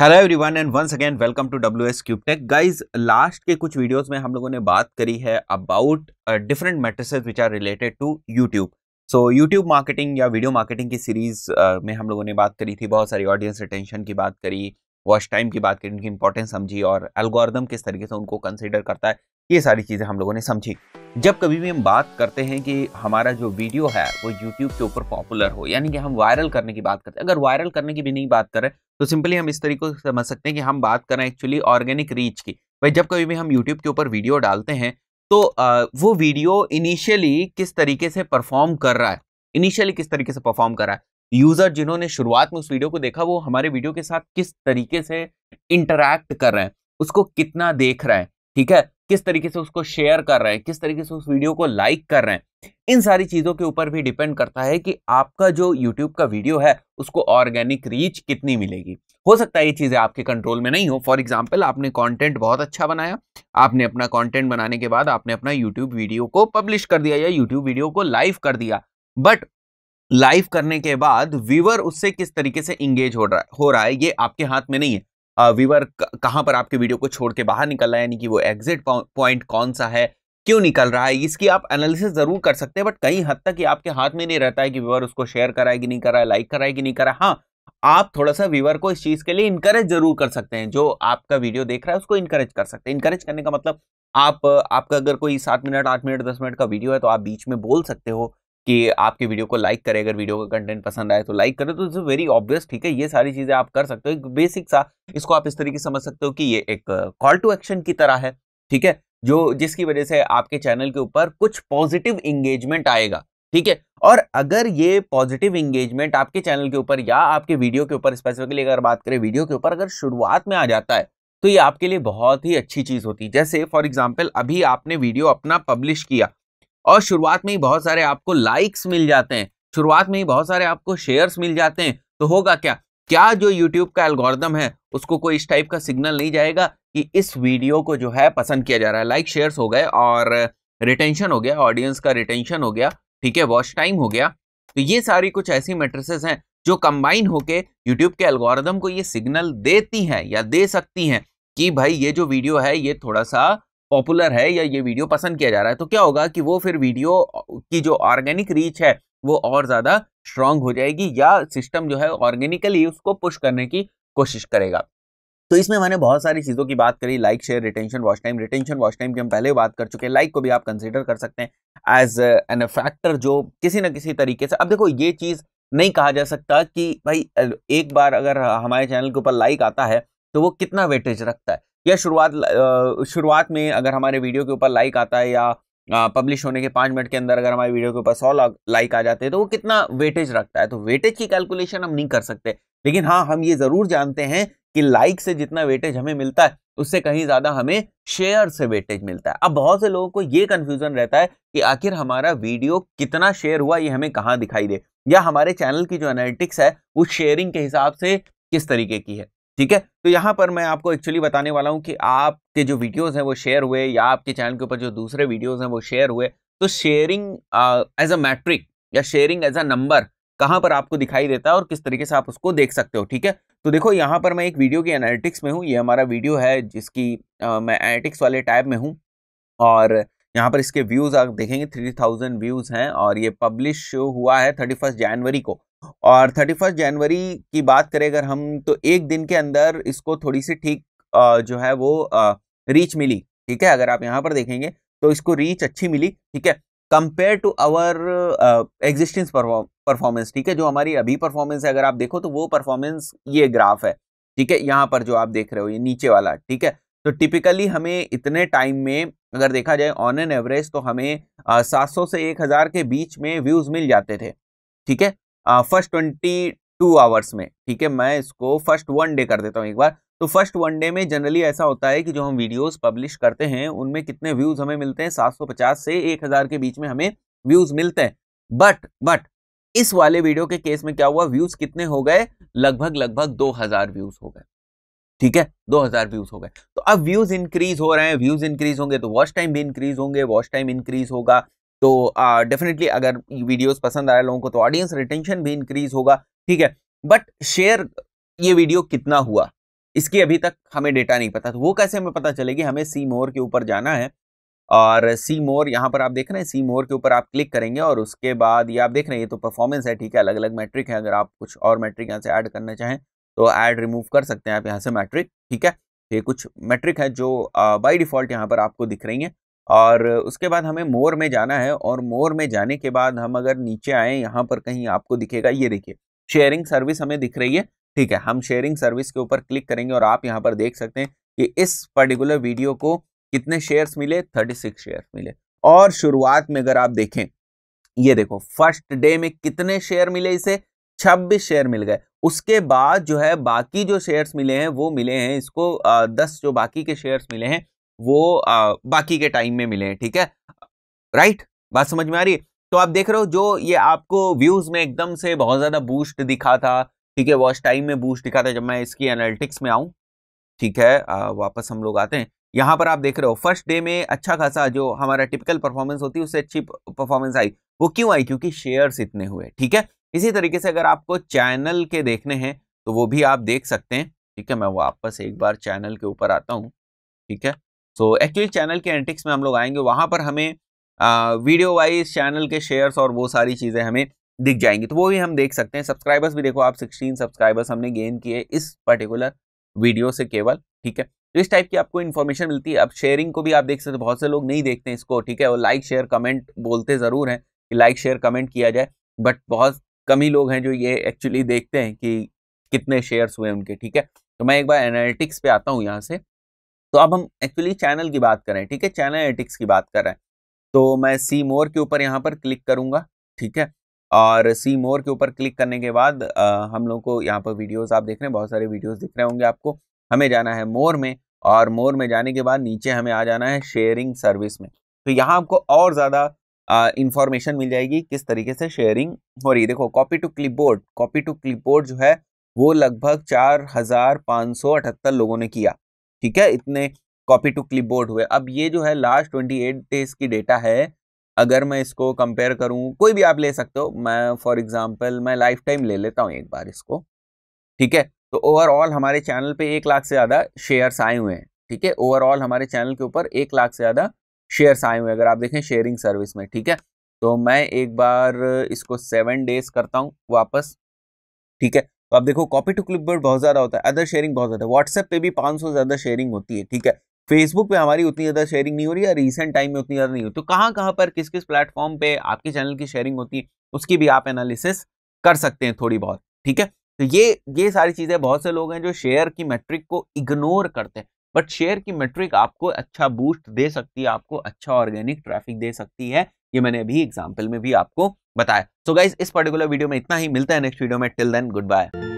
hello everyone and once again welcome to W S Cubetech guys last के कुछ videos में हम लोगों ने बात करी है about different metrics which are related to YouTube so YouTube marketing या वीडियो मार्केटिंग की सीरीज uh, में हम लोगों ने बात करी थी बहुत सारी ऑडियंस रिटेंशन की बात करी वॉच टाइम की बात करें इनकी इंपॉर्टेंस समझी और एल्गोरिदम किस तरीके से उनको कंसिडर करता है ये सारी चीज़ें हम लोगों ने समझी जब कभी भी हम बात करते हैं कि हमारा जो वीडियो है वो यूट्यूब के ऊपर पॉपुलर हो यानी कि हम वायरल करने की बात करते हैं अगर वायरल करने की भी नहीं बात करें तो सिंपली हम इस तरीके से समझ सकते हैं कि हम बात करें एक्चुअली ऑर्गेनिक रीच की भाई जब कभी भी हम यूट्यूब के ऊपर वीडियो डालते हैं तो वो वीडियो इनिशियली किस तरीके से परफॉर्म कर रहा है इनिशियली किस तरीके से परफॉर्म कर रहा है यूजर जिन्होंने शुरुआत में उस वीडियो को देखा वो हमारे वीडियो के साथ किस तरीके से इंटरैक्ट कर रहे हैं उसको कितना देख रहे हैं ठीक है किस तरीके से उसको शेयर कर रहे हैं किस तरीके से उस वीडियो को लाइक कर रहे हैं इन सारी चीज़ों के ऊपर भी डिपेंड करता है कि आपका जो यूट्यूब का वीडियो है उसको ऑर्गेनिक रीच कितनी मिलेगी हो सकता है ये चीज़ें आपके कंट्रोल में नहीं हो फॉर एग्जाम्पल आपने कॉन्टेंट बहुत अच्छा बनाया आपने अपना कॉन्टेंट बनाने के बाद आपने अपना यूट्यूब वीडियो को पब्लिश कर दिया या यूट्यूब वीडियो को लाइव कर दिया बट लाइव करने के बाद व्यूवर उससे किस तरीके से इंगेज हो रहा हो रहा है ये आपके हाथ में नहीं है व्यूवर कहाँ पर आपके वीडियो को छोड़ के बाहर निकल रहा है यानी कि वो एग्जिट पॉइंट कौन सा है क्यों निकल रहा है इसकी आप एनालिसिस जरूर कर सकते हैं बट कहीं हद तक ये आपके हाथ में नहीं रहता है कि व्यूवर उसको शेयर कराए कि नहीं कराए लाइक कराए कि नहीं करा हाँ आप थोड़ा सा व्यूवर को इस चीज़ के लिए इंकरेज जरूर कर सकते हैं जो आपका वीडियो देख रहा है उसको इंकरेज कर सकते हैं इंकरेज करने का मतलब आप आपका अगर कोई सात मिनट आठ मिनट दस मिनट का वीडियो है तो आप बीच में बोल सकते हो कि आपके वीडियो को लाइक करें अगर वीडियो का कंटेंट पसंद आए तो लाइक करें तो इट्स वेरी ऑब्वियस ठीक है ये सारी चीज़ें आप कर सकते हो एक बेसिक सा इसको आप इस तरीके से समझ सकते हो कि ये एक कॉल टू एक्शन की तरह है ठीक है जो जिसकी वजह से आपके चैनल के ऊपर कुछ पॉजिटिव इंगेजमेंट आएगा ठीक है और अगर ये पॉजिटिव इंगेजमेंट आपके चैनल के ऊपर या आपके वीडियो के ऊपर स्पेसिफिकली अगर बात करें वीडियो के ऊपर अगर शुरुआत में आ जाता है तो ये आपके लिए बहुत ही अच्छी चीज़ होती है जैसे फॉर एग्जाम्पल अभी आपने वीडियो अपना पब्लिश किया और शुरुआत में ही बहुत सारे आपको लाइक्स मिल जाते हैं शुरुआत में ही बहुत सारे आपको शेयर्स मिल जाते हैं तो होगा क्या क्या जो यूट्यूब का एल्गोरिदम है उसको कोई इस टाइप का सिग्नल नहीं जाएगा कि इस वीडियो को जो है पसंद किया जा रहा है लाइक शेयर्स हो गए और रिटेंशन हो गया ऑडियंस का रिटेंशन हो गया ठीक है वॉच टाइम हो गया तो ये सारी कुछ ऐसी मेट्रिसेस हैं जो कंबाइन होके यूट्यूब के एल्गोरिदम को ये सिग्नल देती हैं या दे सकती हैं कि भाई ये जो वीडियो है ये थोड़ा सा पॉपुलर है या ये वीडियो पसंद किया जा रहा है तो क्या होगा कि वो फिर वीडियो की जो ऑर्गेनिक रीच है वो और ज़्यादा स्ट्रांग हो जाएगी या सिस्टम जो है ऑर्गेनिकली उसको पुश करने की कोशिश करेगा तो इसमें मैंने बहुत सारी चीज़ों की बात करी like share retention watch time retention watch time की हम पहले बात कर चुके हैं लाइक को भी आप कंसिडर कर सकते हैं एज एन फैक्टर जो किसी न किसी तरीके से अब देखो ये चीज़ नहीं कहा जा सकता कि भाई एक बार अगर हमारे चैनल के ऊपर लाइक आता है तो वो कितना वेटेज रखता है या शुरुआत शुरुआत में अगर हमारे वीडियो के ऊपर लाइक आता है या पब्लिश होने के पाँच मिनट के अंदर अगर हमारे वीडियो के ऊपर सौ लाइक आ जाते हैं तो वो कितना वेटेज रखता है तो वेटेज की कैलकुलेशन हम नहीं कर सकते लेकिन हाँ हम ये ज़रूर जानते हैं कि लाइक से जितना वेटेज हमें मिलता है उससे कहीं ज़्यादा हमें शेयर से वेटेज मिलता है अब बहुत से लोगों को ये कन्फ्यूज़न रहता है कि आखिर हमारा वीडियो कितना शेयर हुआ ये हमें कहाँ दिखाई दे या हमारे चैनल की जो एनालिटिक्स है वो शेयरिंग के हिसाब से किस तरीके की है ठीक है तो यहाँ पर मैं आपको एक्चुअली बताने वाला हूँ कि आपके जो वीडियोज़ हैं वो शेयर हुए या आपके चैनल के ऊपर जो दूसरे वीडियोज़ हैं वो शेयर हुए तो शेयरिंग एज अ मैट्रिक या शेयरिंग एज अ नंबर कहाँ पर आपको दिखाई देता है और किस तरीके से आप उसको देख सकते हो ठीक है तो देखो यहाँ पर मैं एक वीडियो की एनालिटिक्स में हूँ ये हमारा वीडियो है जिसकी आ, मैं एनालिटिक्स वाले टाइप में हूँ और यहाँ पर इसके व्यूज़ आप देखेंगे थ्री थाउजेंड व्यूज़ हैं और ये पब्लिश हुआ है थर्टी फर्स्ट जनवरी को और थर्टी फर्स्ट जनवरी की बात करें अगर हम तो एक दिन के अंदर इसको थोड़ी सी ठीक जो है वो रीच मिली ठीक है अगर आप यहाँ पर देखेंगे तो इसको रीच अच्छी मिली ठीक है compare to our existence performance ठीक है जो हमारी अभी परफॉर्मेंस है अगर आप देखो तो वो परफॉर्मेंस ये ग्राफ है ठीक है यहाँ पर जो आप देख रहे हो ये नीचे वाला ठीक है तो टिपिकली हमें इतने टाइम में अगर देखा जाए ऑन एन एवरेज तो हमें सात सौ से एक हज़ार के बीच में व्यूज़ मिल जाते थे ठीक है फर्स्ट ट्वेंटी टू आवर्स में ठीक है मैं इसको फर्स्ट वन डे कर देता हूँ एक बार तो फर्स्ट वन डे में जनरली ऐसा होता है कि जो हम वीडियोस पब्लिश करते हैं उनमें कितने व्यूज हमें मिलते हैं 750 से 1000 के बीच में हमें व्यूज मिलते हैं बट बट इस वाले वीडियो के केस में क्या हुआ व्यूज कितने हो गए लगभग लगभग 2000 व्यूज हो गए ठीक है 2000 व्यूज हो गए तो अब व्यूज इंक्रीज हो रहे हैं व्यूज इंक्रीज होंगे तो वॉच टाइम भी इंक्रीज होंगे वॉच टाइम इंक्रीज होगा तो डेफिनेटली uh, अगर वीडियोस पसंद आया लोगों को तो ऑडियंस रिटेंशन भी इंक्रीज होगा ठीक है बट शेयर ये वीडियो कितना हुआ इसकी अभी तक हमें डेटा नहीं पता तो वो कैसे हमें पता चलेगी हमें सी मोर के ऊपर जाना है और सी मोर यहाँ पर आप देख रहे हैं सी मोर के ऊपर आप क्लिक करेंगे और उसके बाद ये आप देख रहे हैं ये तो परफॉर्मेंस है ठीक है अलग अलग मैट्रिक है अगर आप कुछ और मैट्रिक यहाँ से ऐड करना चाहें तो ऐड रिमूव कर सकते हैं आप यहाँ से मैट्रिक ठीक है ये कुछ मैट्रिक है जो बाई डिफॉल्ट यहाँ पर आपको दिख रही है और उसके बाद हमें मोर में जाना है और मोर में जाने के बाद हम अगर नीचे आए यहाँ पर कहीं आपको दिखेगा ये देखिए शेयरिंग सर्विस हमें दिख रही है ठीक है हम शेयरिंग सर्विस के ऊपर क्लिक करेंगे और आप यहाँ पर देख सकते हैं कि इस पर्टिकुलर वीडियो को कितने शेयर्स मिले 36 शेयर मिले और शुरुआत में अगर आप देखें ये देखो फर्स्ट डे में कितने शेयर मिले इसे 26 शेयर मिल गए उसके बाद जो है बाकी जो शेयर्स मिले हैं वो मिले हैं इसको दस जो बाकी के शेयर्स मिले हैं वो आ, बाकी के टाइम में मिले ठीक है राइट बात समझ में आ रही है तो आप देख रहे हो जो ये आपको व्यूज में एकदम से बहुत ज्यादा बूस्ट दिखा था ठीक है वॉच टाइम में बूस्ट दिखा था जब मैं इसकी एनालिटिक्स में आऊं ठीक है आ, वापस हम लोग आते हैं यहाँ पर आप देख रहे हो फर्स्ट डे में अच्छा खासा जो हमारा टिपिकल परफॉर्मेंस होती है उससे अच्छी परफॉर्मेंस आई वो क्यों आई क्योंकि शेयर्स इतने हुए ठीक है इसी तरीके से अगर आपको चैनल के देखने हैं तो वो भी आप देख सकते हैं ठीक है मैं वापस एक बार चैनल के ऊपर आता हूँ ठीक है सो एक्चुअली चैनल के एंटिक्स में हम लोग आएंगे वहाँ पर हमें आ, वीडियो वाइज चैनल के शेयर्स और वो सारी चीज़ें हमें दिख जाएंगी तो वो भी हम देख सकते हैं सब्सक्राइबर्स भी देखो आप सिक्सटीन सब्सक्राइबर्स हमने गेन किए इस पर्टिकुलर वीडियो से केवल ठीक है तो इस टाइप की आपको इन्फॉर्मेशन मिलती है अब शेयरिंग को भी आप देख सकते हैं बहुत से लोग नहीं देखते हैं इसको ठीक है और लाइक शेयर कमेंट बोलते ज़रूर हैं कि लाइक शेयर कमेंट किया जाए बट बहुत कम ही लोग हैं जो ये एक्चुअली देखते हैं कि कितने शेयर्स हुए उनके ठीक है तो मैं एक बार एनालिटिक्स पे आता हूँ यहाँ से तो अब हम एक्चुअली चैनल की बात करें ठीक है चैनल एटिक्स की बात करें तो मैं सी मोर के ऊपर यहाँ पर क्लिक करूँगा ठीक है और सी मोर के ऊपर क्लिक करने के बाद आ, हम लोग को यहाँ पर वीडियोस आप देख रहे हैं बहुत सारे वीडियोस दिख रहे होंगे आपको हमें जाना है मोर में और मोर में जाने के बाद नीचे हमें आ जाना है शेयरिंग सर्विस में तो यहाँ आपको और ज़्यादा इन्फॉर्मेशन मिल जाएगी किस तरीके से शेयरिंग हो रही है देखो copy to clipboard copy to clipboard जो है वो लगभग चार हजार पाँच सौ अठहत्तर लोगों ने किया ठीक है इतने कॉपी टू क्लिपबोर्ड हुए अब ये जो है लास्ट ट्वेंटी एट डेज की डेटा है अगर मैं इसको कंपेयर करूं कोई भी आप ले सकते हो मैं फॉर एग्जांपल मैं लाइफ टाइम ले लेता हूं एक बार इसको ठीक है तो ओवरऑल हमारे चैनल पे एक लाख से ज़्यादा शेयर्स आए हुए हैं ठीक है ओवरऑल हमारे चैनल के ऊपर एक लाख से ज़्यादा शेयर्स आए हुए हैं अगर आप देखें शेयरिंग सर्विस में ठीक है तो मैं एक बार इसको सेवन डेज करता हूँ वापस ठीक है तो आप देखो कॉपी टू क्लिपबोर्ड बहुत ज़्यादा होता है अदर शेयरिंग बहुत ज़्यादा है व्हाट्सएप पे भी 500 ज़्यादा शेयरिंग होती है ठीक है फेसबुक पे हमारी उतनी ज़्यादा शेयरिंग नहीं हो रही है रिसेंट टाइम में उतनी ज़्यादा नहीं हो तो कहाँ कहाँ पर किस किस प्लेटफॉर्म पे आपके चैनल की शेयरिंग होती है उसकी भी आप एनालिसिस कर सकते हैं थोड़ी बहुत ठीक है तो ये ये सारी चीज़ें बहुत से लोग हैं जो शेयर की मेट्रिक को इग्नोर करते हैं बट शेयर की मेट्रिक आपको अच्छा बूस्ट दे सकती है आपको अच्छा ऑर्गेनिक ट्रैफिक दे सकती है ये मैंने अभी एग्जाम्पल में भी आपको बताया सो so गाइज इस पर्टिकुलर वीडियो में इतना ही मिलता है नेक्स्ट वीडियो में टिल देन गुड बाय